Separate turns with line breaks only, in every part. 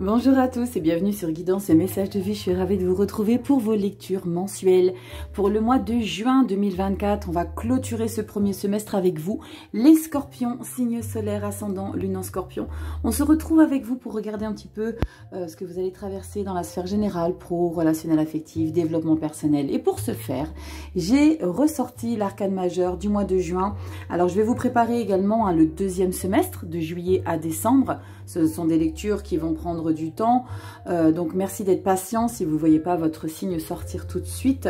Bonjour à tous et bienvenue sur Guidance et Message de Vie. Je suis ravie de vous retrouver pour vos lectures mensuelles. Pour le mois de juin 2024, on va clôturer ce premier semestre avec vous, les scorpions, signe solaire ascendant, lune en scorpion. On se retrouve avec vous pour regarder un petit peu euh, ce que vous allez traverser dans la sphère générale, pro, relationnel affectif, développement personnel. Et pour ce faire, j'ai ressorti l'arcade majeur du mois de juin. Alors je vais vous préparer également hein, le deuxième semestre, de juillet à décembre. Ce sont des lectures qui vont prendre du temps. Euh, donc merci d'être patient si vous ne voyez pas votre signe sortir tout de suite.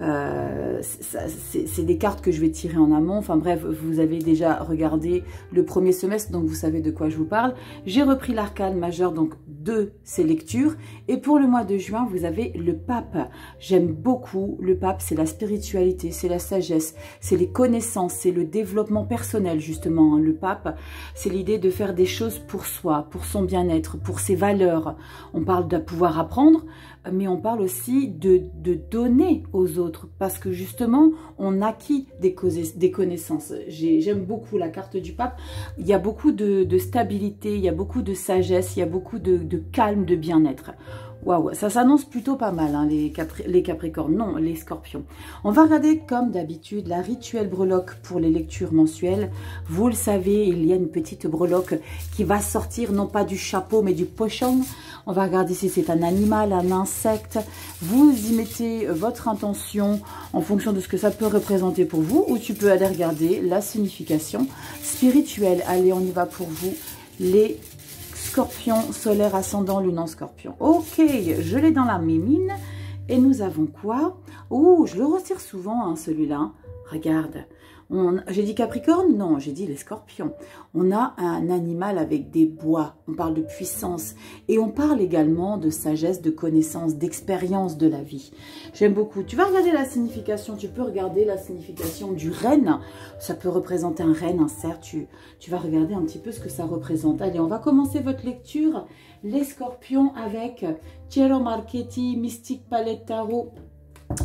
Euh, c'est des cartes que je vais tirer en amont. Enfin bref, vous avez déjà regardé le premier semestre, donc vous savez de quoi je vous parle. J'ai repris l'arcane majeur donc de ces lectures. Et pour le mois de juin, vous avez le pape. J'aime beaucoup le pape, c'est la spiritualité, c'est la sagesse, c'est les connaissances, c'est le développement personnel justement. Hein, le pape, c'est l'idée de faire des choses pour soi, pour son bien-être, pour ses valeurs on parle de pouvoir apprendre, mais on parle aussi de, donner aux autres, parce que justement, on acquit des, connaissances. J'aime beaucoup la carte du pape. Il y a beaucoup de, stabilité, il y a beaucoup de sagesse, il y a beaucoup de calme, de bien-être. Waouh, ça s'annonce plutôt pas mal, hein, les, les, Capricornes, non, les Scorpions. On va regarder, comme d'habitude, la rituelle breloque pour les lectures mensuelles. Vous le savez, il y a une petite breloque qui va sortir, non pas du chapeau, mais du pochon. On va regarder si c'est un animal, un insecte. Vous y mettez votre intention en fonction de ce que ça peut représenter pour vous, ou tu peux aller regarder la signification spirituelle. Allez, on y va pour vous, les scorpion, solaire ascendant, lune en scorpion. Ok, je l'ai dans la mémine. Et nous avons quoi Oh, je le retire souvent, hein, celui-là. Regarde, j'ai dit Capricorne Non, j'ai dit les scorpions. On a un animal avec des bois. On parle de puissance. Et on parle également de sagesse, de connaissance, d'expérience de la vie. J'aime beaucoup. Tu vas regarder la signification. Tu peux regarder la signification du renne. Ça peut représenter un renne, un cerf. Tu, vas regarder un petit peu ce que ça représente. Allez, on va commencer votre lecture. Les scorpions avec Cielo Marchetti, Mystique Palette Tarot.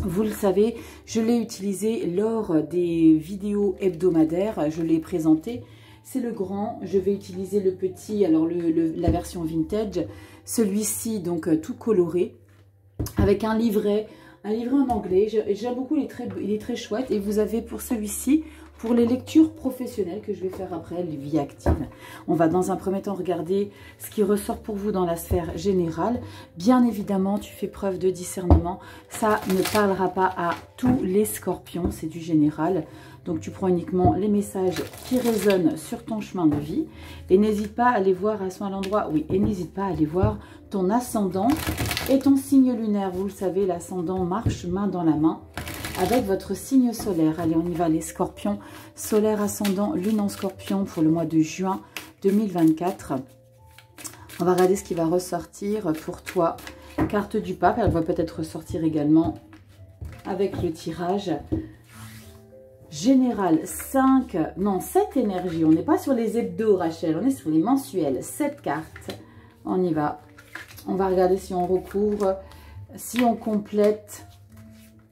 Vous le savez, je l'ai utilisé lors des vidéos hebdomadaires, je l'ai présenté. C'est le grand, je vais utiliser le petit, alors la version vintage, celui-ci donc euh, tout coloré, avec un livret, un livret en anglais. J'aime beaucoup, il est très chouette. Et vous avez pour celui-ci, pour les lectures professionnelles que je vais faire après, les vies actives. On va dans un premier temps regarder ce qui ressort pour vous dans la sphère générale. Bien évidemment, tu fais preuve de discernement. Ça ne parlera pas à tous les scorpions, c'est du général. Donc tu prends uniquement les messages qui résonnent sur ton chemin de vie. Et n'hésite pas à aller voir à son l'endroit. Oui, et n'hésite pas à aller voir ton ascendant et ton signe lunaire. Vous le savez, l'ascendant marche main dans la main avec votre signe solaire. Allez, on y va les scorpions. Solaire ascendant, lune en scorpion pour le mois de juin 2024. On va regarder ce qui va ressortir pour toi. Carte du pape, elle va peut-être ressortir également avec le tirage général 5, non 7 énergies, on n'est pas sur les hebdos Rachel, on est sur les mensuels, 7 cartes, on y va, on va regarder si on recouvre, si on complète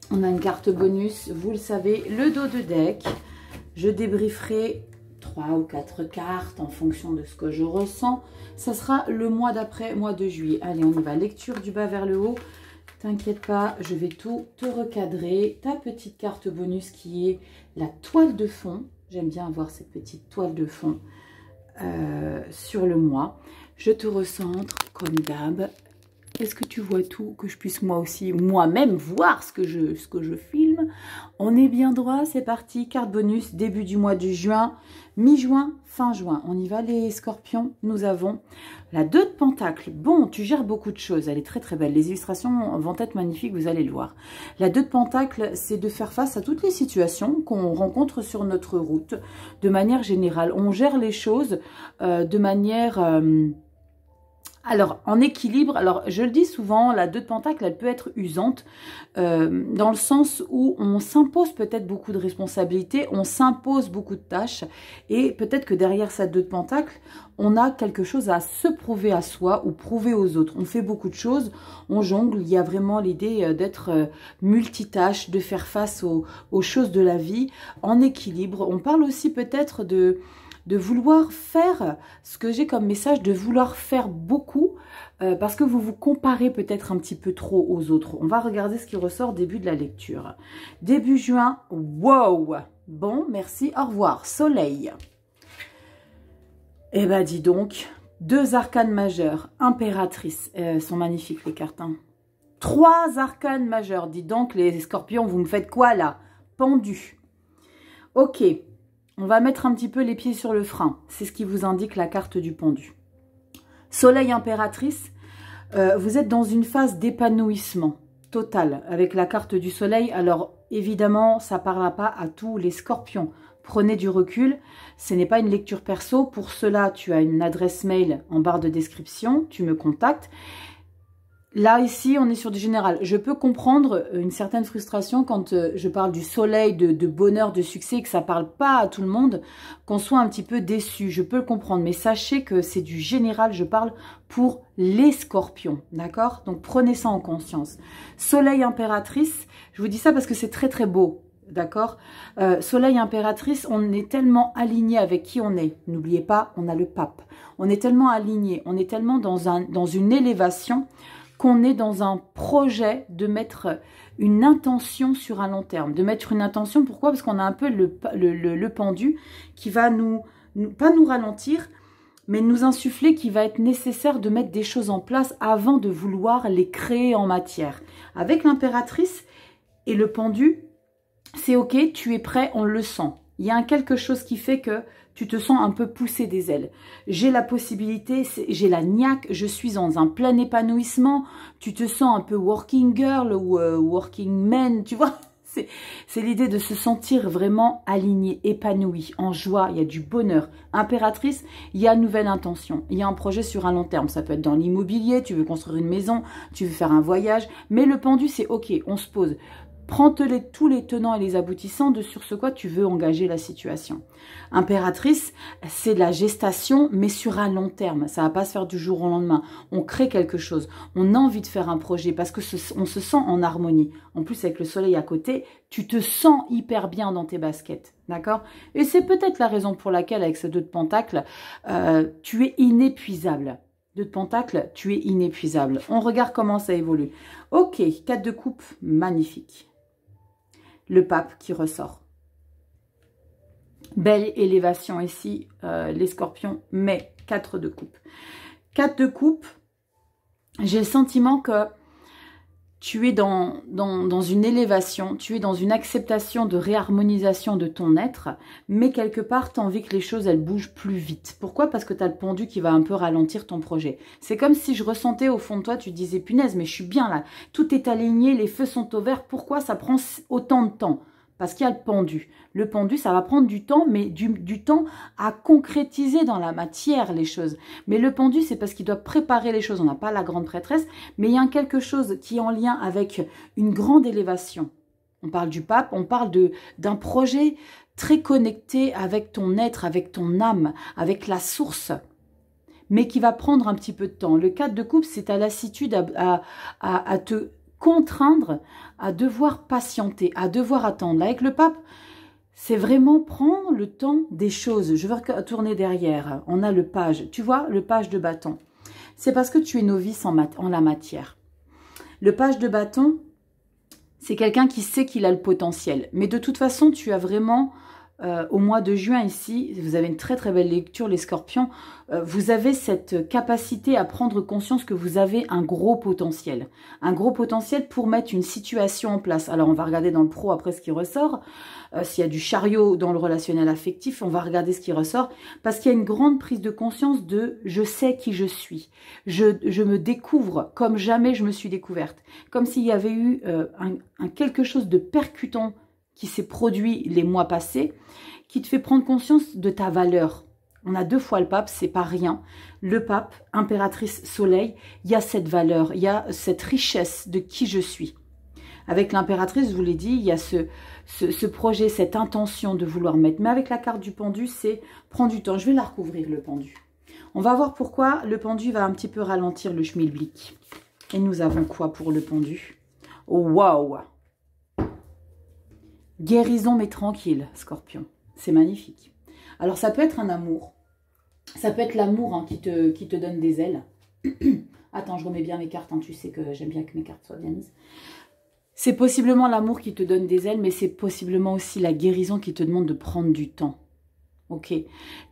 on a une carte bonus, vous le savez, le dos de deck. Je débrieferai trois ou quatre cartes en fonction de ce que je ressens. Ça sera le mois d'après, mois de juillet. Allez, on y va. Lecture du bas vers le haut. T'inquiète pas, je vais tout te recadrer. Ta petite carte bonus qui est la toile de fond. J'aime bien avoir cette petite toile de fond euh, sur le mois. Je te recentre, comme d'hab est-ce que tu vois tout Que je puisse moi aussi, moi-même, voir ce que, je, ce que je filme. On est bien droit, c'est parti. Carte bonus, début du mois de juin, mi-juin, fin juin. On y va les scorpions. Nous avons la 2 de Pentacle. Bon, tu gères beaucoup de choses. Elle est très très belle. Les illustrations vont être magnifiques, vous allez le voir. La 2 de Pentacle, c'est de faire face à toutes les situations qu'on rencontre sur notre route. De manière générale, on gère les choses euh, de manière... Euh, alors, en équilibre, alors je le dis souvent, la deux de Pentacle, elle peut être usante, euh, dans le sens où on s'impose peut-être beaucoup de responsabilités, on s'impose beaucoup de tâches, et peut-être que derrière cette deux de Pentacle, on a quelque chose à se prouver à soi ou prouver aux autres. On fait beaucoup de choses, on jongle, il y a vraiment l'idée euh, d'être euh, multitâche, de faire face aux, choses de la vie en équilibre. On parle aussi peut-être de de vouloir faire ce que j'ai comme message, de vouloir faire beaucoup euh, parce que vous vous comparez peut-être un petit peu trop aux autres. On va regarder ce qui ressort début de la lecture. Début juin, wow Bon, merci, au revoir, soleil. Eh ben dis donc, deux arcanes majeurs, impératrice, euh, sont magnifiques les cartes. Hein. Trois arcanes majeurs, dis donc les scorpions, vous me faites quoi là Pendu. Ok, on va mettre un petit peu les pieds sur le frein. C'est ce qui vous indique la carte du pendu. Soleil impératrice, euh, vous êtes dans une phase d'épanouissement total avec la carte du soleil. Alors évidemment, ça ne parlera pas à tous les scorpions. Prenez du recul, ce n'est pas une lecture perso. Pour cela, tu as une adresse mail en barre de description, tu me contactes. Là, ici, on est sur du général. Je peux comprendre euh, une certaine frustration quand euh, je parle du soleil, de, bonheur, de succès, que ça parle pas à tout le monde, qu'on soit un petit peu déçu. Je peux le comprendre, mais sachez que c'est du général. Je parle pour les scorpions, d'accord Donc, prenez ça en conscience. Soleil impératrice, je vous dis ça parce que c'est très, très beau. D'accord euh, Soleil impératrice, on est tellement aligné avec qui on est. N'oubliez pas, on a le pape. On est tellement aligné, on est tellement dans, dans une élévation qu'on est dans un projet de mettre une intention sur un long terme. De mettre une intention, pourquoi Parce qu'on a un peu le, le, pendu qui va nous, pas nous ralentir, mais nous insuffler qu'il va être nécessaire de mettre des choses en place avant de vouloir les créer en matière. Avec l'impératrice et le pendu, c'est ok, tu es prêt, on le sent. Il y a un quelque chose qui fait que tu te sens un peu poussé des ailes. J'ai la possibilité, j'ai la niaque, je suis dans un plein épanouissement, tu te sens un peu working girl ou euh, working man, tu vois c'est l'idée de se sentir vraiment aligné, épanoui, en joie, il y a du bonheur. Impératrice, il y a une nouvelle intention, il y a un projet sur un long terme. Ça peut être dans l'immobilier, tu veux construire une maison, tu veux faire un voyage, mais le pendu, c'est ok, on se pose. Prends-les tous les tenants et les aboutissants de sur ce quoi tu veux engager la situation. Impératrice, c'est de la gestation, mais sur un long terme. Ça va pas se faire du jour au lendemain. On crée quelque chose. On a envie de faire un projet parce que on se sent en harmonie. En plus, avec le soleil à côté, tu te sens hyper bien dans tes baskets. D'accord Et c'est peut-être la raison pour laquelle, avec ce deux de pentacle, euh, tu es inépuisable. Deux de pentacle, tu es inépuisable. On regarde comment ça évolue. Ok, quatre de coupe, magnifique le pape qui ressort. Belle élévation ici, euh, les scorpions, mais quatre de coupe. Quatre de coupe, j'ai le sentiment que tu es dans, dans, dans, une élévation, tu es dans une acceptation de réharmonisation de ton être, mais quelque part, tu as envie que les choses, elles bougent plus vite. Pourquoi Parce que tu as le pendu qui va un peu ralentir ton projet. C'est comme si je ressentais au fond de toi, tu disais, punaise, mais je suis bien là, tout est aligné, les feux sont au vert, pourquoi ça prend autant de temps parce qu'il y a le pendu. Le pendu, ça va prendre du temps, mais du, temps à concrétiser dans la matière les choses. Mais le pendu, c'est parce qu'il doit préparer les choses. On n'a pas la grande prêtresse, mais il y a quelque chose qui est en lien avec une grande élévation. On parle du pape, on parle d'un projet très connecté avec ton être, avec ton âme, avec la source mais qui va prendre un petit peu de temps. Le cadre de coupe, c'est à lassitude, à, à, te contraindre à devoir patienter, à devoir attendre. Avec le pape, c'est vraiment prendre le temps des choses. Je veux tourner derrière. On a le page. Tu vois, le page de bâton. C'est parce que tu es novice en la matière. Le page de bâton, c'est quelqu'un qui sait qu'il a le potentiel. Mais de toute façon, tu as vraiment euh, au mois de juin ici, vous avez une très très belle lecture les scorpions, euh, vous avez cette capacité à prendre conscience que vous avez un gros potentiel. Un gros potentiel pour mettre une situation en place. Alors on va regarder dans le pro après ce qui ressort. Euh, s'il y a du chariot dans le relationnel affectif, on va regarder ce qui ressort. Parce qu'il y a une grande prise de conscience de « je sais qui je suis je, je me découvre comme jamais je me suis découverte ». Comme s'il y avait eu un quelque chose de percutant qui s'est produit les mois passés, qui te fait prendre conscience de ta valeur. On a deux fois le pape, c'est pas rien. Le pape, impératrice soleil, il y a cette valeur, il y a cette richesse de qui je suis. Avec l'impératrice, je vous l'ai dit, il y a ce, ce, projet, cette intention de vouloir mettre. Mais avec la carte du pendu, c'est prendre du temps. Je vais la recouvrir, le pendu. On va voir pourquoi le pendu va un petit peu ralentir le schmilblick. Et nous avons quoi pour le pendu oh, waouh Guérison mais tranquille, scorpion. C'est magnifique. Alors ça peut être un amour. Ça peut être l'amour hein, qui, te, qui te donne des ailes. Attends, je remets bien mes cartes. Hein. Tu sais que j'aime bien que mes cartes soient bien C'est possiblement l'amour qui te donne des ailes, mais c'est possiblement aussi la guérison qui te demande de prendre du temps. Ok,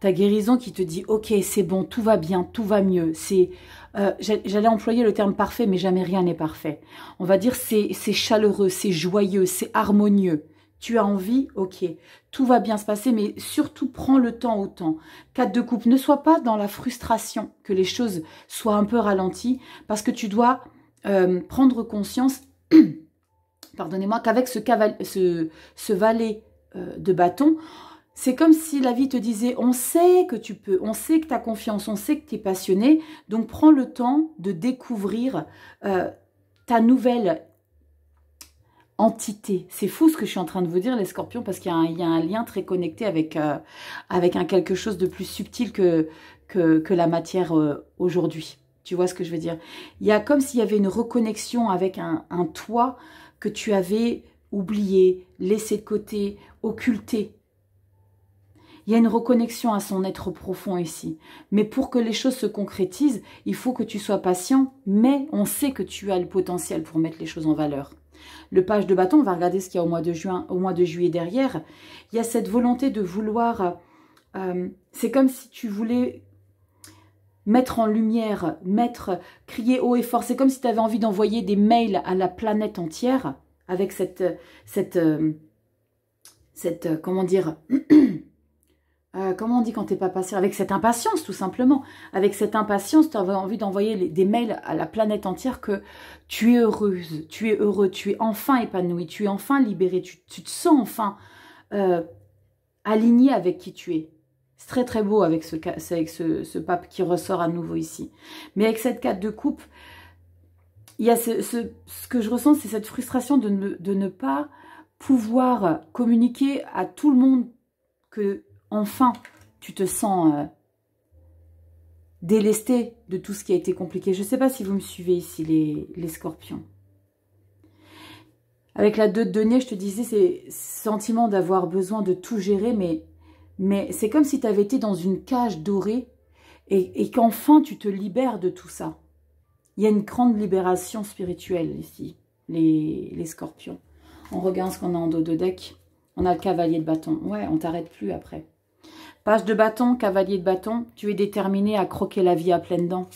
ta guérison qui te dit ok c'est bon tout va bien tout va mieux c'est euh, j'allais employer le terme parfait mais jamais rien n'est parfait on va dire c'est chaleureux c'est joyeux c'est harmonieux tu as envie Ok. Tout va bien se passer, mais surtout prends le temps au temps. Quatre de coupe, ne sois pas dans la frustration que les choses soient un peu ralenties, parce que tu dois euh, prendre conscience, pardonnez-moi, qu'avec ce, ce, valet euh, de bâton, c'est comme si la vie te disait, on sait que tu peux, on sait que tu as confiance, on sait que tu es passionné, donc prends le temps de découvrir euh, ta nouvelle entité. C'est fou ce que je suis en train de vous dire, les scorpions, parce qu'il y, a un lien très connecté avec, euh, avec un quelque chose de plus subtil que, que, la matière euh, aujourd'hui. Tu vois ce que je veux dire Il y a comme s'il y avait une reconnexion avec un, un toi que tu avais oublié, laissé de côté, occulté. Il y a une reconnexion à son être profond ici. Mais pour que les choses se concrétisent, il faut que tu sois patient, mais on sait que tu as le potentiel pour mettre les choses en valeur. Le page de bâton, on va regarder ce qu'il y a au mois de juin, au mois de juillet derrière. Il y a cette volonté de vouloir... Euh, c'est comme si tu voulais mettre en lumière, mettre, crier haut et fort. C'est comme si tu avais envie d'envoyer des mails à la planète entière avec cette, cette, euh, cette euh, comment dire, comment on dit quand t'es pas patient Avec cette impatience, tout simplement. Avec cette impatience, tu as envie d'envoyer des mails à la planète entière que tu es heureuse, tu es heureux, tu es enfin épanoui, tu es enfin libéré, tu, te sens enfin euh, aligné avec qui tu es. C'est très très beau avec, ce, avec ce, pape qui ressort à nouveau ici. Mais avec cette carte de coupe, il y ce, que je ressens, c'est cette frustration de ne pas pouvoir communiquer à tout le monde que enfin, tu te sens euh, délesté de tout ce qui a été compliqué. Je ne sais pas si vous me suivez ici, les, scorpions. Avec la 2 de denier, je te disais, c'est sentiment d'avoir besoin de tout gérer, mais, mais c'est comme si tu avais été dans une cage dorée et, qu'enfin tu te libères de tout ça. Il y a une grande libération spirituelle ici, les, les scorpions. On regarde ce qu'on a en dos de deck. On a le cavalier de bâton. Ouais, on t'arrête plus après. Page de bâton, cavalier de bâton, tu es déterminé à croquer la vie à pleines dents.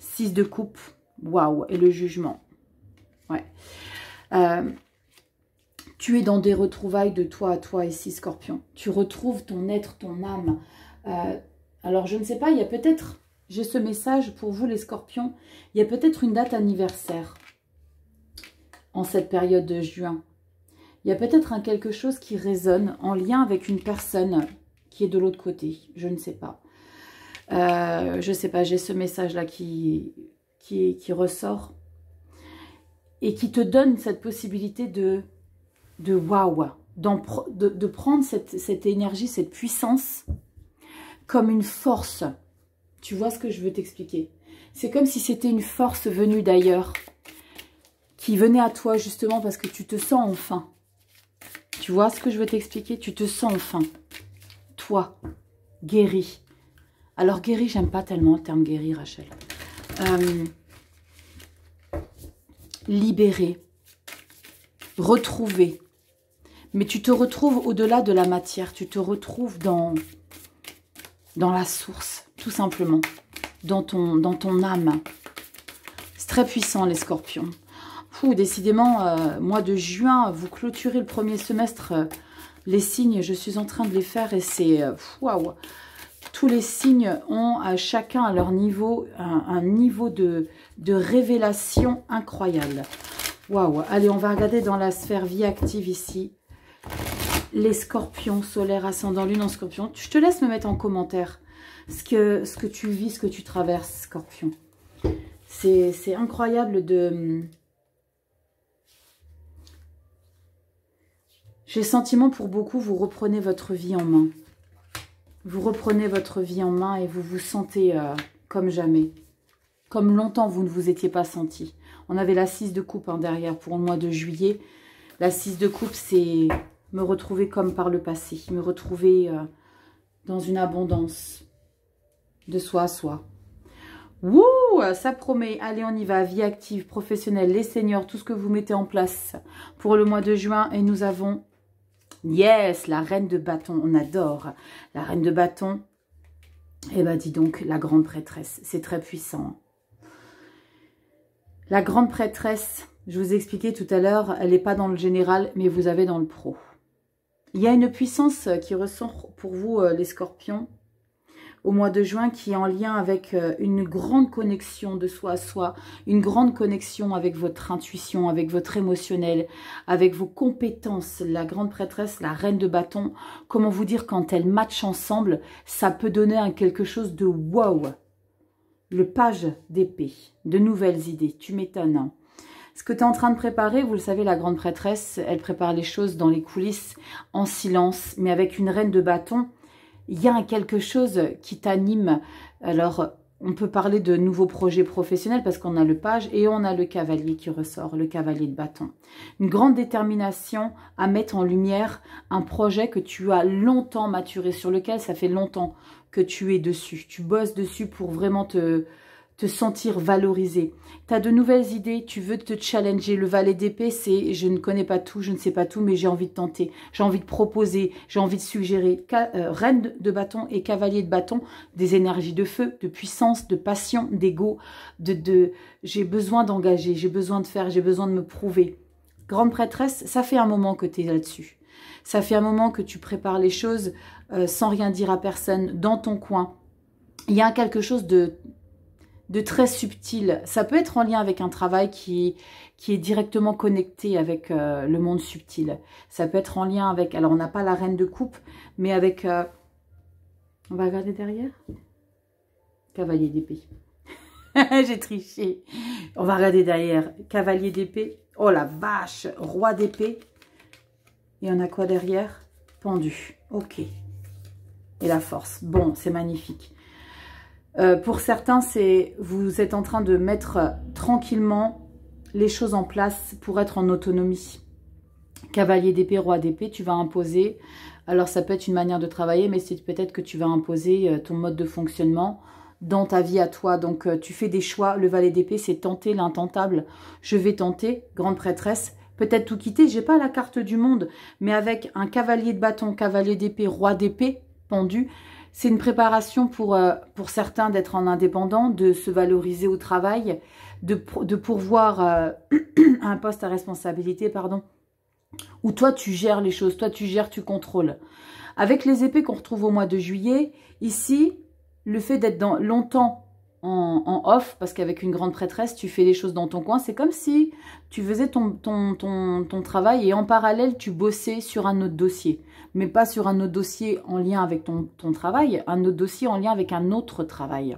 Six de coupe, waouh, et le jugement. Ouais. Euh, tu es dans des retrouvailles de toi à toi ici, Scorpion. Tu retrouves ton être, ton âme. Euh, alors, je ne sais pas, il y a peut-être, j'ai ce message pour vous les Scorpions, il y a peut-être une date anniversaire en cette période de juin. Il y a peut-être quelque chose qui résonne en lien avec une personne qui est de l'autre côté. Je ne sais pas. Euh, je ne sais pas, j'ai ce message-là qui, qui, qui, ressort et qui te donne cette possibilité de, de waouh, de, de, prendre cette, cette énergie, cette puissance comme une force. Tu vois ce que je veux t'expliquer C'est comme si c'était une force venue d'ailleurs qui venait à toi justement parce que tu te sens enfin. Tu vois ce que je veux t'expliquer Tu te sens enfin. Guéri. Alors guéri, j'aime pas tellement le terme guéri, Rachel. Euh, libéré. Retrouvé. Mais tu te retrouves au-delà de la matière, tu te retrouves dans, dans la source, tout simplement, dans ton, dans ton âme. C'est très puissant les scorpions. Fou, décidément, euh, mois de juin, vous clôturez le premier semestre... Euh, les signes, je suis en train de les faire et c'est... Euh, waouh Tous les signes ont à chacun à leur niveau un, niveau de, de révélation incroyable. Waouh Allez, on va regarder dans la sphère vie active ici. Les scorpions, solaires, ascendant, lune en scorpion. Je te laisse me mettre en commentaire ce que, ce que tu vis, ce que tu traverses, scorpion. C'est incroyable de J'ai sentiment pour beaucoup, vous reprenez votre vie en main. Vous reprenez votre vie en main et vous vous sentez euh, comme jamais. Comme longtemps, vous ne vous étiez pas senti. On avait la 6 de coupe hein, derrière pour le mois de juillet. La 6 de coupe, c'est me retrouver comme par le passé. Me retrouver euh, dans une abondance de soi à soi. Wouh Ça promet. Allez, on y va. Vie active, professionnelle, les seniors, tout ce que vous mettez en place pour le mois de juin. Et nous avons Yes, la reine de bâton, on adore. La reine de bâton, eh ben dis donc, la grande prêtresse, c'est très puissant. La grande prêtresse, je vous expliquais tout à l'heure, elle n'est pas dans le général, mais vous avez dans le pro. Il y a une puissance qui ressort pour vous, euh, les scorpions, au mois de juin qui est en lien avec euh, une grande connexion de soi à soi, une grande connexion avec votre intuition, avec votre émotionnel, avec vos compétences. La grande prêtresse, la reine de bâton, comment vous dire, quand elles matchent ensemble, ça peut donner quelque chose de wow. Le page d'épée, de nouvelles idées, tu m'étonnes. Hein. Ce que tu es en train de préparer, vous le savez, la grande prêtresse, elle prépare les choses dans les coulisses, en silence, mais avec une reine de bâton, il y a quelque chose qui t'anime. Alors, on peut parler de nouveaux projets professionnels parce qu'on a le page et on a le cavalier qui ressort, le cavalier de bâton. Une grande détermination à mettre en lumière un projet que tu as longtemps maturé, sur lequel ça fait longtemps que tu es dessus. Tu bosses dessus pour vraiment te, te sentir valorisé. Tu as de nouvelles idées, tu veux te challenger. Le valet d'épée, c'est je ne connais pas tout, je ne sais pas tout, mais j'ai envie de tenter, j'ai envie de proposer, j'ai envie de suggérer. Euh, reine de bâton et cavalier de bâton, des énergies de feu, de puissance, de passion, d'ego, de, j'ai besoin d'engager, j'ai besoin de faire, j'ai besoin de me prouver. Grande prêtresse, ça fait un moment que tu es là-dessus. Ça fait un moment que tu prépares les choses euh, sans rien dire à personne, dans ton coin. Il y a quelque chose de de très subtil. Ça peut être en lien avec un travail qui, qui est directement connecté avec euh, le monde subtil. Ça peut être en lien avec... Alors, on n'a pas la reine de coupe, mais avec... Euh, on va regarder derrière Cavalier d'épée. J'ai triché. On va regarder derrière. Cavalier d'épée. Oh la vache Roi d'épée. Et on a quoi derrière Pendu. Ok. Et la force. Bon, c'est magnifique. Euh, pour certains, c'est vous êtes en train de mettre euh, tranquillement les choses en place pour être en autonomie. Cavalier d'épée, roi d'épée, tu vas imposer. Alors ça peut être une manière de travailler, mais c'est peut-être que tu vas imposer euh, ton mode de fonctionnement dans ta vie à toi. Donc tu fais des choix. Le valet d'épée, c'est tenter l'intentable. Je vais tenter, grande prêtresse. Peut-être tout quitter, j'ai pas la carte du monde, mais avec un cavalier de bâton, cavalier d'épée, roi d'épée pendu, c'est une préparation pour, euh, pour certains d'être en indépendant, de se valoriser au travail, de, de pourvoir euh, un poste à responsabilité, pardon, où toi tu gères les choses, toi tu gères, tu contrôles. Avec les épées qu'on retrouve au mois de juillet, ici, le fait d'être dans longtemps en, off, parce qu'avec une grande prêtresse, tu fais des choses dans ton coin. C'est comme si tu faisais ton, ton, ton, travail et en parallèle, tu bossais sur un autre dossier. Mais pas sur un autre dossier en lien avec ton, travail, un autre dossier en lien avec un autre travail.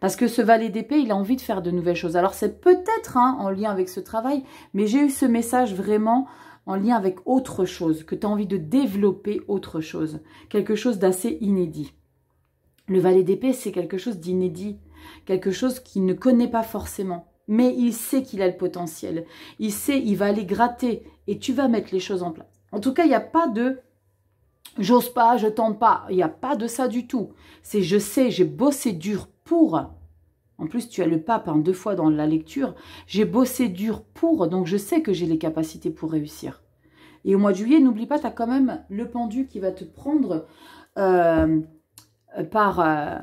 Parce que ce valet d'épée, il a envie de faire de nouvelles choses. Alors c'est peut-être hein, en lien avec ce travail, mais j'ai eu ce message vraiment en lien avec autre chose, que tu as envie de développer autre chose, quelque chose d'assez inédit. Le valet d'épée, c'est quelque chose d'inédit, quelque chose qu'il ne connaît pas forcément. Mais il sait qu'il a le potentiel. Il sait, il va aller gratter et tu vas mettre les choses en place. En tout cas, il n'y a pas de j'ose pas, je tente pas. Il n'y a pas de ça du tout. C'est je sais, j'ai bossé dur pour. En plus, tu as le pape hein, deux fois dans la lecture. J'ai bossé dur pour, donc je sais que j'ai les capacités pour réussir. Et au mois de juillet, n'oublie pas, tu as quand même le pendu qui va te prendre euh, euh, par, euh,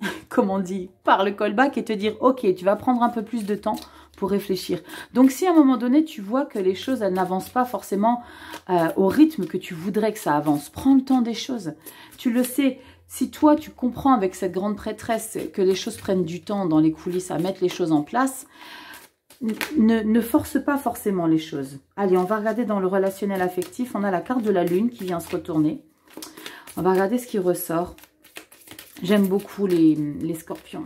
comme on dit, par le callback et te dire, ok, tu vas prendre un peu plus de temps pour réfléchir. Donc si à un moment donné, tu vois que les choses, n'avancent pas forcément euh, au rythme que tu voudrais que ça avance, prends le temps des choses. Tu le sais, si toi, tu comprends avec cette grande prêtresse que les choses prennent du temps dans les coulisses à mettre les choses en place, ne, force pas forcément les choses. Allez, on va regarder dans le relationnel affectif. On a la carte de la lune qui vient se retourner. On va regarder ce qui ressort. J'aime beaucoup les, les scorpions.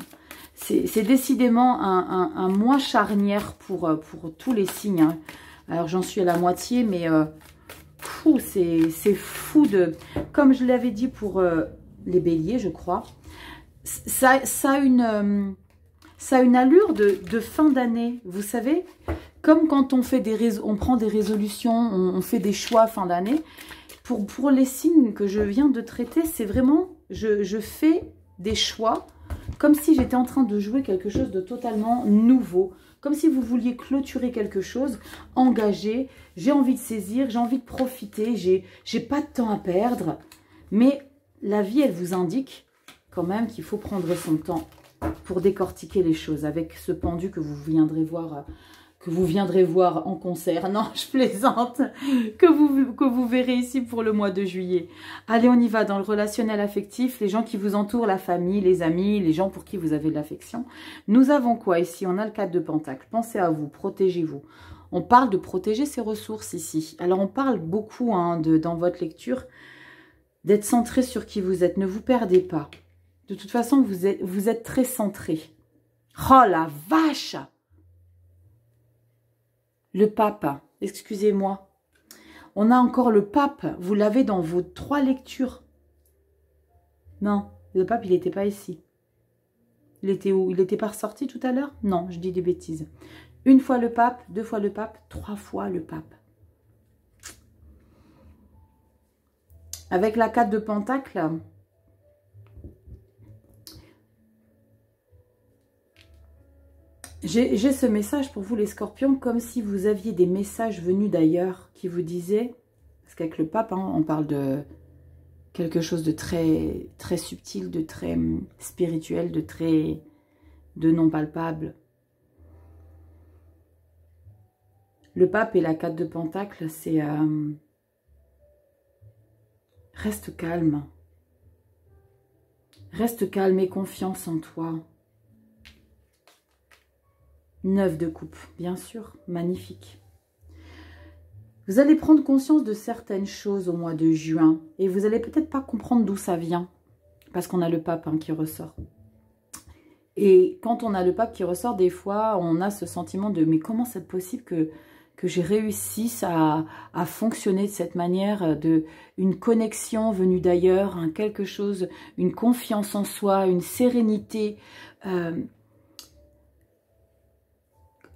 C'est décidément un, un, mois charnière pour, euh, pour tous les signes. Hein. Alors, j'en suis à la moitié, mais euh, c'est fou de... Comme je l'avais dit pour euh, les béliers, je crois, ça, ça, a, une, euh, ça une allure de, de fin d'année, vous savez Comme quand on, fait des on prend des résolutions, on, on fait des choix fin d'année. Pour, pour les signes que je viens de traiter, c'est vraiment je, fais des choix comme si j'étais en train de jouer quelque chose de totalement nouveau, comme si vous vouliez clôturer quelque chose, engager, j'ai envie de saisir, j'ai envie de profiter, j'ai pas de temps à perdre. Mais la vie, elle vous indique quand même qu'il faut prendre son temps pour décortiquer les choses avec ce pendu que vous viendrez voir euh, que vous viendrez voir en concert. Non, je plaisante. Que vous, que vous verrez ici pour le mois de juillet. Allez, on y va dans le relationnel affectif, les gens qui vous entourent, la famille, les amis, les gens pour qui vous avez de l'affection. Nous avons quoi ici On a le cadre de Pentacle. Pensez à vous, protégez-vous. On parle de protéger ses ressources ici. Alors, on parle beaucoup hein, de, dans votre lecture d'être centré sur qui vous êtes. Ne vous perdez pas. De toute façon, vous êtes, vous êtes très centré. Oh la vache le pape, excusez-moi. On a encore le pape, vous l'avez dans vos trois lectures. Non, le pape, il n'était pas ici. Il était où Il n'était pas ressorti tout à l'heure Non, je dis des bêtises. Une fois le pape, deux fois le pape, trois fois le pape. Avec la carte de Pentacle, J'ai ce message pour vous les scorpions, comme si vous aviez des messages venus d'ailleurs qui vous disaient, parce qu'avec le pape, hein, on parle de quelque chose de très, très subtil, de très hum, spirituel, de très de non palpable. Le pape et la carte de Pentacle, c'est... Hum, reste calme. Reste calme et confiance en toi. Neuf de coupe, bien sûr, magnifique. Vous allez prendre conscience de certaines choses au mois de juin et vous allez peut-être pas comprendre d'où ça vient parce qu'on a le pape hein, qui ressort. Et quand on a le pape qui ressort, des fois, on a ce sentiment de « mais comment c'est possible que, que j'ai réussi à, fonctionner de cette manière, de une connexion venue d'ailleurs, hein, quelque chose, une confiance en soi, une sérénité euh,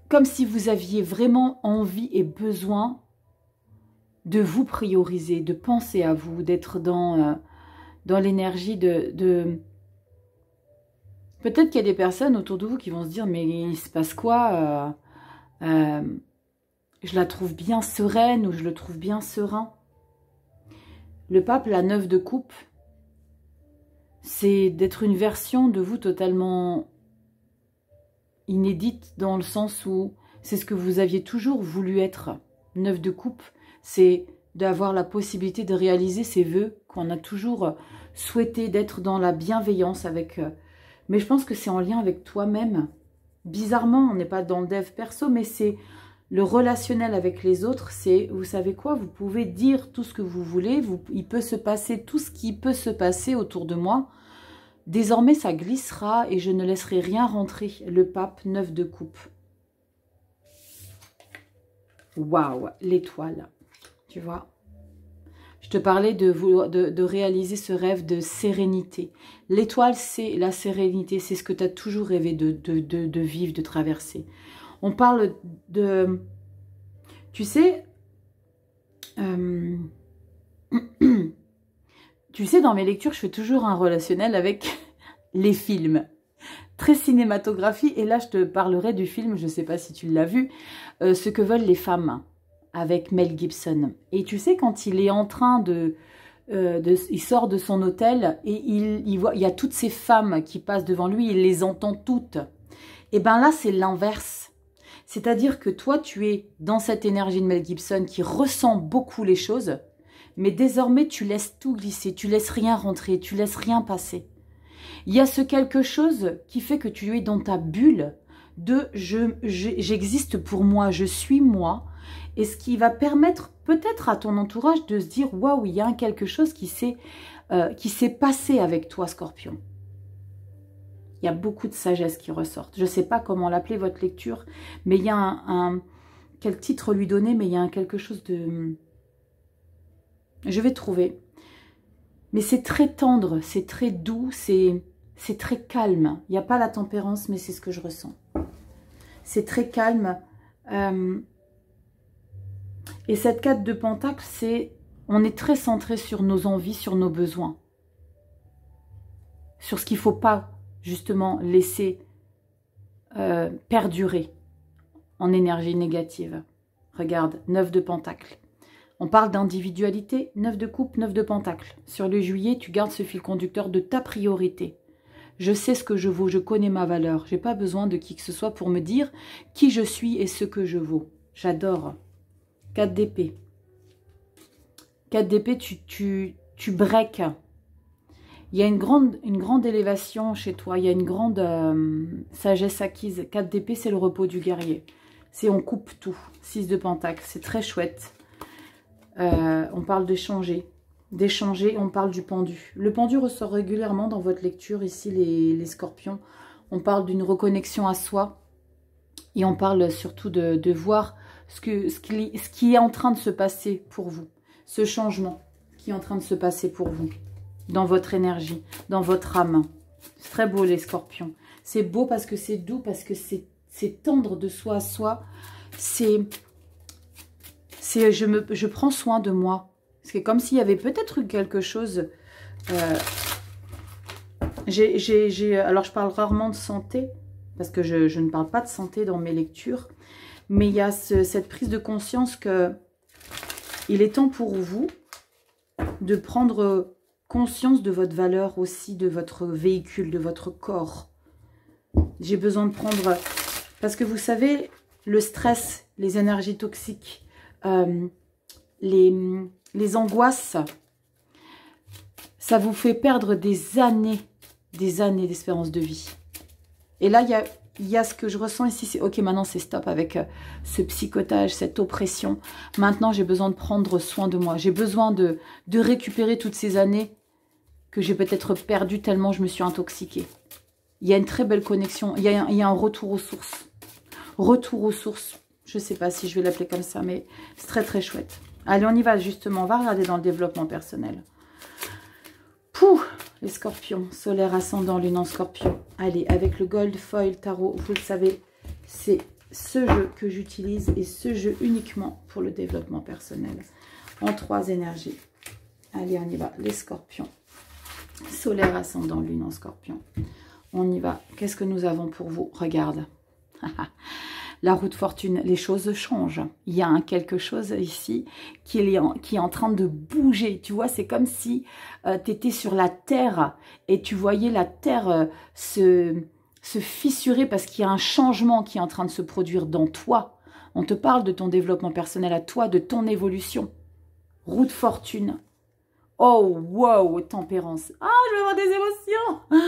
comme si vous aviez vraiment envie et besoin de vous prioriser, de penser à vous, d'être dans, euh, dans l'énergie de... Peut-être qu'il y a des personnes autour de vous qui vont se dire, mais il se passe quoi euh, euh, Je la trouve bien sereine ou je le trouve bien serein. Le pape, la neuf de coupe, c'est d'être une version de vous totalement inédite dans le sens où c'est ce que vous aviez toujours voulu être. Neuf de coupe, c'est d'avoir la possibilité de réaliser ses vœux qu'on a toujours souhaité d'être dans la bienveillance avec... Euh, mais je pense que c'est en lien avec toi-même. Bizarrement, on n'est pas dans le dev perso, mais c'est le relationnel avec les autres, c'est, vous savez quoi, vous pouvez dire tout ce que vous voulez, il peut se passer tout ce qui peut se passer autour de moi, Désormais ça glissera et je ne laisserai rien rentrer. Le pape, neuf de coupe. Waouh, l'étoile. Tu vois je te parlais de, de, réaliser ce rêve de sérénité. L'étoile, c'est la sérénité, c'est ce que tu as toujours rêvé de, vivre, de traverser. On parle de... Tu sais, euh, Tu sais, dans mes lectures, je fais toujours un relationnel avec les films. Très cinématographie, et là je te parlerai du film, je ne sais pas si tu l'as vu, euh, Ce que veulent les femmes, avec Mel Gibson. Et tu sais, quand il est en train de... Euh, il sort de son hôtel et il, voit, il y a toutes ces femmes qui passent devant lui, il les entend toutes. Et bien là, c'est l'inverse. C'est-à-dire que toi, tu es dans cette énergie de Mel Gibson qui ressent beaucoup les choses, mais désormais, tu laisses tout glisser, tu laisses rien rentrer, tu laisses rien passer. Il y a ce quelque chose qui fait que tu es dans ta bulle de je, j'existe pour moi, je suis moi, et ce qui va permettre peut-être à ton entourage de se dire waouh, il y a quelque chose qui s'est euh, qui s'est passé avec toi, Scorpion. Il y a beaucoup de sagesse qui ressort. Je ne sais pas comment l'appeler votre lecture, mais il y a un, un, quel titre lui donner, mais il y a un quelque chose de je vais trouver. Mais c'est très tendre, c'est très doux, c'est très calme. Il n'y a pas la tempérance, mais c'est ce que je ressens. C'est très calme. Euh, et cette carte de Pentacle, c'est on est très centré sur nos envies, sur nos besoins, sur ce qu'il ne faut pas justement laisser euh, perdurer en énergie négative. Regarde, 9 de Pentacle. On parle d'individualité, 9 de coupe, neuf de pentacle. Sur le juillet, tu gardes ce fil conducteur de ta priorité. Je sais ce que je vaux, je connais ma valeur. J'ai pas besoin de qui que ce soit pour me dire qui je suis et ce que je vaux. J'adore. 4 d'épée. 4 d'épée, tu, tu, tu breaks. Il y a une grande, une grande élévation chez toi. Il y a une grande euh, sagesse acquise. 4 d'épée, c'est le repos du guerrier. C'est on coupe tout. 6 de pentacle, c'est très chouette. Euh, on parle d'échanger. D'échanger, on parle du pendu. Le pendu ressort régulièrement dans votre lecture, ici les, scorpions. On parle d'une reconnexion à soi. Et on parle surtout de, de voir ce, que, ce, qui, ce qui est en train de se passer pour vous. Ce changement qui est en train de se passer pour vous. Dans votre énergie, dans votre âme. C'est très beau les scorpions. C'est beau parce que c'est doux, parce que c'est tendre de soi à soi. C'est c'est je, me, je prends soin de moi. C'est comme s'il y avait peut-être quelque chose... Euh, alors, je parle rarement de santé, parce que je, ne parle pas de santé dans mes lectures, mais il y a cette prise de conscience que il est temps pour vous de prendre conscience de votre valeur aussi, de votre véhicule, de votre corps. J'ai besoin de prendre... Parce que vous savez, le stress, les énergies toxiques, euh, les, angoisses, ça vous fait perdre des années, des années d'espérance de vie. Et là, il y a, y a ce que je ressens ici, c'est « Ok, maintenant c'est stop avec euh, ce psychotage, cette oppression. Maintenant, j'ai besoin de prendre soin de moi. J'ai besoin de, de récupérer toutes ces années que j'ai peut-être perdues tellement je me suis intoxiquée. » Il y a une très belle connexion. Il y, a il y a un retour aux sources. Retour aux sources je ne sais pas si je vais l'appeler comme ça, mais c'est très très chouette. Allez, on y va justement. On va regarder dans le développement personnel. Pouh Les scorpions, solaire, ascendant, lune en scorpion. Allez, avec le Gold Foil Tarot, vous le savez, c'est ce jeu que j'utilise et ce jeu uniquement pour le développement personnel. En trois énergies. Allez, on y va. Les scorpions. Solaire, ascendant, lune en scorpion. On y va. Qu'est-ce que nous avons pour vous Regarde. la roue de fortune, les choses changent. Il y a quelque chose ici qui est en, train de bouger. Tu vois, c'est comme si euh, tu étais sur la terre et tu voyais la terre euh, se, se fissurer parce qu'il y a un changement qui est en train de se produire dans toi. On te parle de ton développement personnel à toi, de ton évolution. Roue de fortune. Oh, wow, tempérance. Ah, je vais avoir des émotions.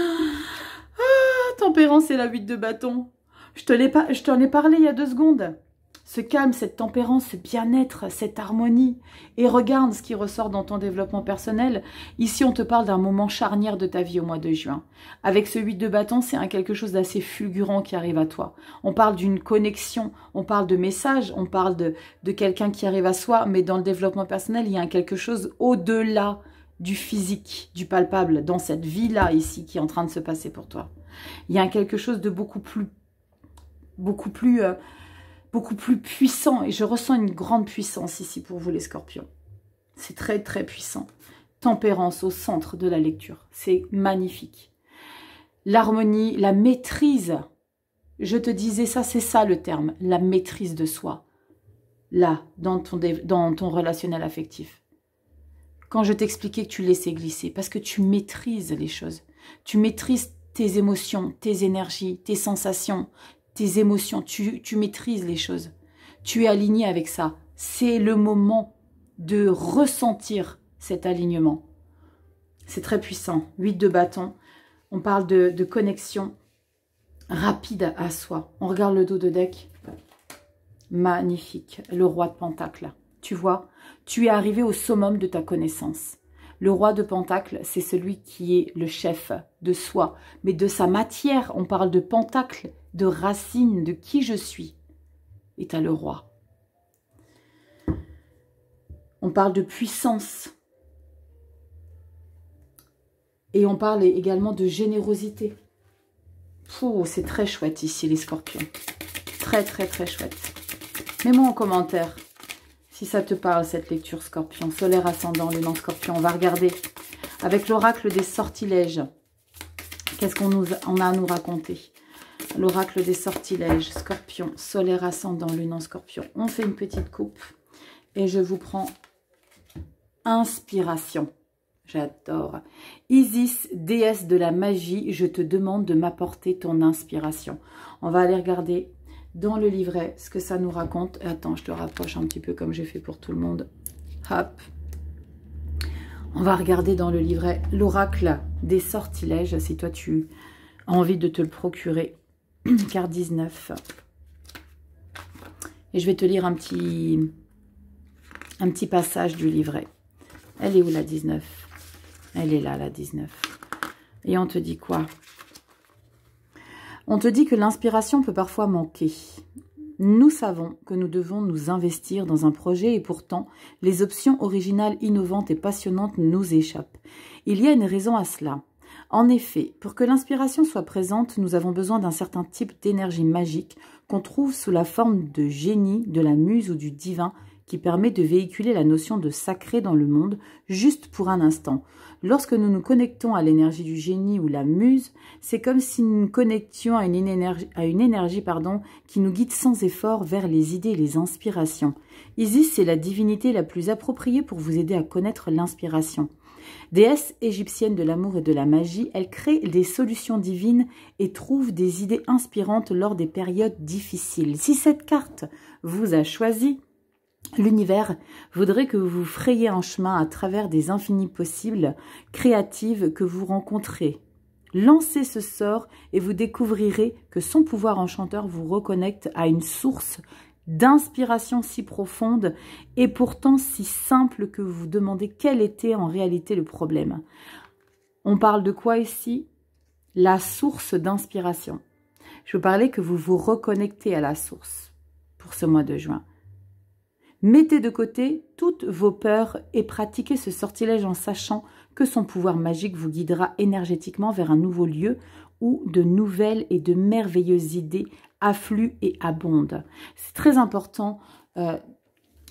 Ah, tempérance et la huit de bâton. Je pas je t'en ai parlé il y a deux secondes. Ce calme, cette tempérance, ce bien-être, cette harmonie. Et regarde ce qui ressort dans ton développement personnel. Ici, on te parle d'un moment charnière de ta vie au mois de juin. Avec ce 8 de bâton, c'est un quelque chose d'assez fulgurant qui arrive à toi. On parle d'une connexion, on parle de messages, on parle de, de quelqu'un qui arrive à soi, mais dans le développement personnel, il y a un quelque chose au-delà du physique, du palpable, dans cette vie-là ici qui est en train de se passer pour toi. Il y a quelque chose de beaucoup plus beaucoup plus, euh, beaucoup plus puissant. Et je ressens une grande puissance ici pour vous les scorpions. C'est très très puissant. Tempérance au centre de la lecture. C'est magnifique. L'harmonie, la maîtrise. Je te disais ça, c'est ça le terme. La maîtrise de soi. Là, dans ton, dans ton relationnel affectif. Quand je t'expliquais que tu laissais glisser. Parce que tu maîtrises les choses. Tu maîtrises tes émotions, tes énergies, tes sensations, tes émotions, tu, maîtrises les choses, tu es aligné avec ça. C'est le moment de ressentir cet alignement. C'est très puissant. 8 de bâton, on parle de, de connexion rapide à soi. On regarde le dos de deck. Magnifique, le roi de Pentacle. Tu vois, tu es arrivé au summum de ta connaissance. Le roi de Pentacle, c'est celui qui est le chef de soi, mais de sa matière. On parle de Pentacle, de racine de qui je suis, est à le roi. On parle de puissance. Et on parle également de générosité. c'est très chouette ici, les scorpions. Très, très, très chouette. Mets-moi en commentaire si ça te parle, cette lecture scorpion. Solaire ascendant, l'élan scorpion. On va regarder avec l'oracle des sortilèges. Qu'est-ce qu'on en a à nous raconter l'oracle des sortilèges, scorpion, solaire ascendant, lune en scorpion. On fait une petite coupe et je vous prends inspiration. J'adore. Isis, déesse de la magie, je te demande de m'apporter ton inspiration. On va aller regarder dans le livret ce que ça nous raconte. Attends, je te rapproche un petit peu comme j'ai fait pour tout le monde. Hop. On va regarder dans le livret l'oracle des sortilèges, si toi tu as envie de te le procurer. carte 19. Et je vais te lire un petit, un petit passage du livret. Elle est où la 19 Elle est là la 19. Et on te dit quoi On te dit que l'inspiration peut parfois manquer. Nous savons que nous devons nous investir dans un projet et pourtant, les options originales, innovantes et passionnantes nous échappent. Il y a une raison à cela. En effet, pour que l'inspiration soit présente, nous avons besoin d'un certain type d'énergie magique qu'on trouve sous la forme de génie, de la muse ou du divin qui permet de véhiculer la notion de sacré dans le monde juste pour un instant. Lorsque nous nous connectons à l'énergie du génie ou la muse, c'est comme si nous nous connections à une énergie, pardon, qui nous guide sans effort vers les idées et les inspirations. Isis, est la divinité la plus appropriée pour vous aider à connaître l'inspiration. Déesse égyptienne de l'amour et de la magie, elle crée des solutions divines et trouve des idées inspirantes lors des périodes difficiles. Si cette carte vous a choisi, L'univers voudrait que vous frayiez un chemin à travers des infinis possibles, créatives que vous rencontrez. Lancez ce sort et vous découvrirez que son pouvoir enchanteur vous reconnecte à une source d'inspiration si profonde et pourtant si simple que vous vous demandez quel était en réalité le problème. On parle de quoi ici La source d'inspiration. Je vous parlais que vous vous reconnectez à la source pour ce mois de juin. Mettez de côté toutes vos peurs et pratiquez ce sortilège en sachant que son pouvoir magique vous guidera énergétiquement vers un nouveau lieu où de nouvelles et de merveilleuses idées afflue et abonde. C'est très important euh,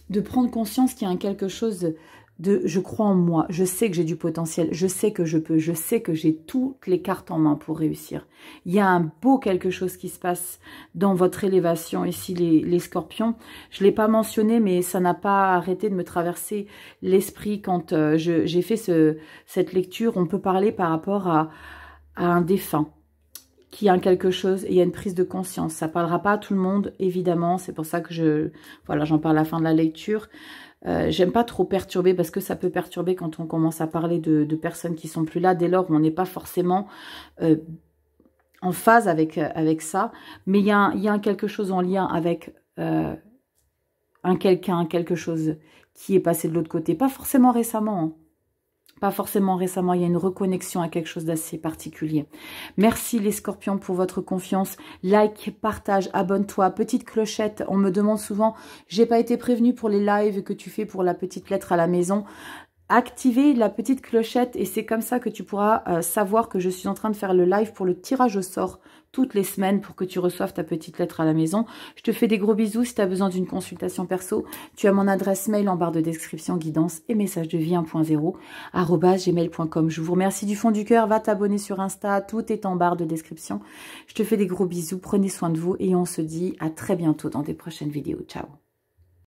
de prendre conscience qu'il y a quelque chose de je crois en moi, je sais que j'ai du potentiel, je sais que je peux, je sais que j'ai toutes les cartes en main pour réussir. Il y a un beau quelque chose qui se passe dans votre élévation ici, les, les scorpions. Je ne l'ai pas mentionné, mais ça n'a pas arrêté de me traverser l'esprit quand euh, j'ai fait ce, cette lecture. On peut parler par rapport à, à un défunt il y a quelque chose il y a une prise de conscience. Ça parlera pas à tout le monde, évidemment. C'est pour ça que je, voilà, j'en parle à la fin de la lecture. Euh, j'aime pas trop perturber parce que ça peut perturber quand on commence à parler de, personnes qui sont plus là dès lors où on n'est pas forcément euh, en phase avec, euh, avec ça. Mais il y a, y quelque chose en lien avec un quelqu'un, quelque chose qui est passé de l'autre côté. Pas forcément récemment, hein pas forcément récemment, il y a une reconnexion à quelque chose d'assez particulier. Merci les scorpions pour votre confiance. Like, partage, abonne-toi. Petite clochette, on me demande souvent, j'ai pas été prévenue pour les lives que tu fais pour la petite lettre à la maison activez la petite clochette et c'est comme ça que tu pourras euh, savoir que je suis en train de faire le live pour le tirage au sort toutes les semaines pour que tu reçoives ta petite lettre à la maison. Je te fais des gros bisous si tu as besoin d'une consultation perso. Tu as mon adresse mail en barre de description, guidance et message de vie 1.0 gmail.com. Je vous remercie du fond du cœur. Va t'abonner sur Insta, tout est en barre de description. Je te fais des gros bisous, prenez soin de vous et on se dit à très bientôt dans des prochaines vidéos. Ciao